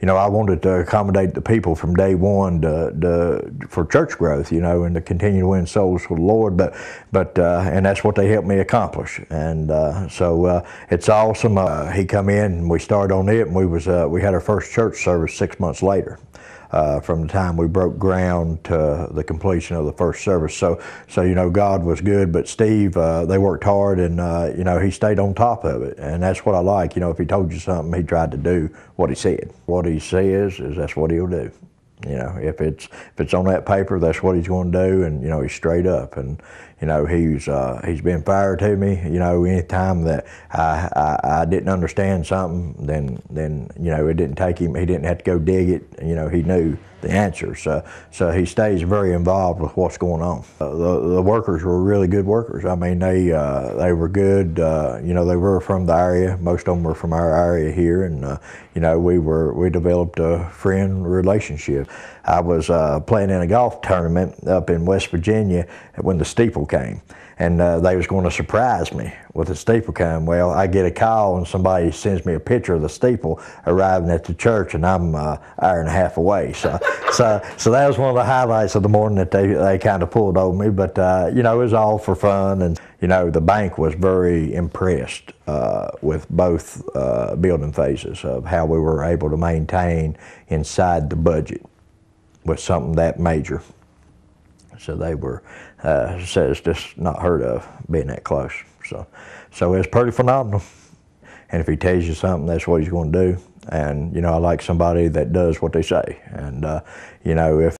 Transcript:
you know, I wanted to accommodate the people from day one to, to for church growth, you know, and to continue to win souls for the Lord. But, but, uh, and that's what they helped me accomplish. And uh, so uh, it's awesome. Uh, he come in and we started on it, and we was uh, we had our first church service six months later uh, from the time we broke ground to the completion of the first service. So, so you know, God was good, but Steve, uh, they worked hard, and uh, you know, he stayed on top of it, and that's what I like. You know, if he told you something, he tried to do what he said. What he says is that's what he'll do. You know, if it's if it's on that paper, that's what he's going to do, and you know he's straight up, and you know he's uh, he's been fair to me. You know, any time that I, I, I didn't understand something, then then you know it didn't take him. He didn't have to go dig it. You know, he knew the answers. So, so he stays very involved with what's going on. Uh, the, the workers were really good workers. I mean, they uh, they were good. Uh, you know, they were from the area. Most of them were from our area here, and uh, you know, we were we developed a friend relationship. I was uh, playing in a golf tournament up in West Virginia when the steeple came, and uh, they was going to surprise me with the steeple coming. Well, I get a call and somebody sends me a picture of the steeple arriving at the church, and I'm an hour and a half away. So so so that was one of the highlights of the morning that they, they kind of pulled over me. But uh, you know, it was all for fun, and you know, the bank was very impressed uh, with both uh, building phases of how we were able to maintain inside the budget with something that major. So they were uh, says just not heard of being that close. So so it's pretty phenomenal. And if he tells you something, that's what he's going to do. And, you know, I like somebody that does what they say. And, uh, you know, if